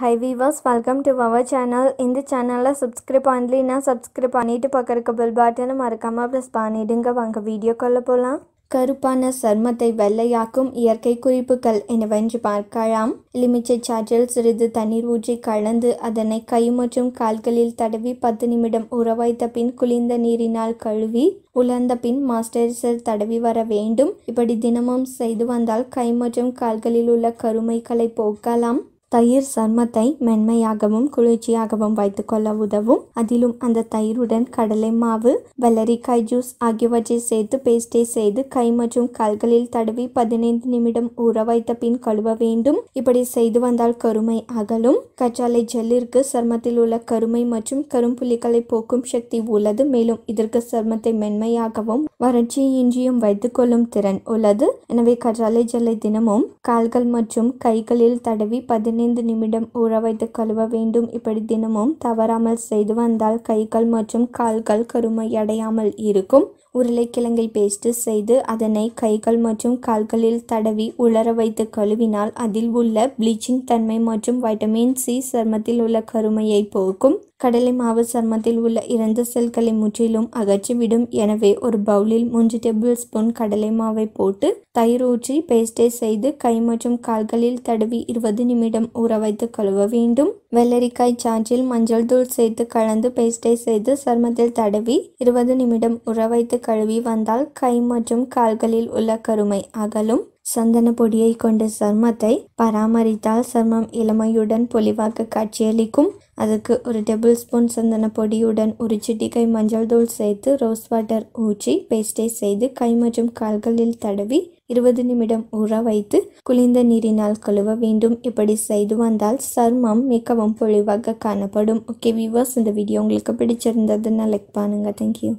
high viewers welcome to our channel இந்த சேனலில் subscribe பண்ணலைன்னா சப்ஸ்கிரைப் பண்ணிவிட்டு பக்கத்துக்கு பெல் பட்டனை மறக்காமல் ப்ரெஸ் பண்ணிவிடுங்க வாங்க வீடியோ வீடியோக்குள்ளே போகலாம் கருப்பான சர்மத்தை வெள்ளையாக்கும் இயற்கை குறிப்புகள் என்னவென்று பார்க்கலாம் எலுமிச்சை சாற்றில் சிறிது தண்ணீர் ஊற்றி கலந்து அதனை கை மற்றும் கால்களில் தடவி பத்து நிமிடம் உற வைத்த பின் குளிர்ந்த நீரினால் கழுவி உலர்ந்த பின் மாஸ்டரிசர் தடவி வர வேண்டும் இப்படி தினமும் செய்து வந்தால் கை மற்றும் கால்களில் உள்ள கருமைகளை போக்கலாம் தயிர் சர்மத்தை மென்மையாகவும் குளிர்ச்சியாகவும் வைத்துக்கொள்ள உதவும் அதிலும் அந்த தயிருடன் கடலை மாவு வெள்ளரிக்காய் ஜூஸ் ஆகியவற்றை சேர்த்து பேஸ்டை செய்து கை மற்றும் கால்களில் தடவி பதினைந்து நிமிடம் ஊற வைத்த பின் கழுவ வேண்டும் இப்படி செய்து வந்தால் கருமை அகலும் கச்சாலை ஜெல்லிற்கு சர்மத்தில் உள்ள கருமை மற்றும் கரும்புலிகளை போக்கும் சக்தி உள்ளது மேலும் இதற்கு சர்மத்தை மென்மையாகவும் வறட்சியின்றியும் வைத்துக்கொள்ளும் திறன் உள்ளது எனவே கச்சாலை ஜெல்லை தினமும் கால்கள் மற்றும் கைகளில் தடவி பதினைந்து பதினைந்து நிமிடம் ஊற வைத்து கழுவ வேண்டும் இப்படி தினமும் தவறாமல் செய்து வந்தால் கைகள் மற்றும் கால்கள் கருமையடையாமல் இருக்கும் உருளைக்கிழங்கை பேஸ்ட் செய்து அதனை கைகள் மற்றும் கால்களில் தடவி உலர வைத்து கழுவினால் அதில் உள்ள ப்ளீச்சிங் தன்மை மற்றும் வைட்டமின் சி சர்மத்தில் உள்ள கருமையை போக்கும் கடலை மாவு சர்மத்தில் உள்ள இறந்த செல்களை முற்றிலும் அகற்றிவிடும் எனவே ஒரு பவுலில் மூன்று டேபிள் ஸ்பூன் கடலை மாவை போட்டு தயிர் ஊற்றி பேஸ்டை செய்து கை மற்றும் கால்களில் தடவி இருபது நிமிடம் ஊற வைத்து கழுவ வேண்டும் வெள்ளரிக்காய் சாற்றில் மஞ்சள் தூள் சேர்த்து கலந்து பேஸ்டை செய்து சருமத்தில் தடவி இருபது நிமிடம் உற வைத்து கழுவி வந்தால் கை மற்றும் கால்களில் உள்ள கருமை அகலும் சந்தன பொடியை கொண்ட சர்மத்தை பராமரித்தால் சர்மம் இளமையுடன் பொலிவாக காட்சியளிக்கும் அதுக்கு ஒரு டேபிள் ஸ்பூன் சந்தன பொடியுடன் ஒரு சிட்டிக்கை மஞ்சள் தூள் சேர்த்து ரோஸ் வாட்டர் ஊற்றி பேஸ்டை செய்து கை மற்றும் கால்களில் தடவி இருபது நிமிடம் ஊற வைத்து குளிர்ந்த நீரினால் கழுவ வேண்டும் இப்படி செய்து வந்தால் சர்மம் மிகவும் பொழிவாக காணப்படும் ஓகே வியூவர்ஸ் இந்த வீடியோ உங்களுக்கு பிடிச்சிருந்ததுன்னா லைக் பண்ணுங்க தேங்க்யூ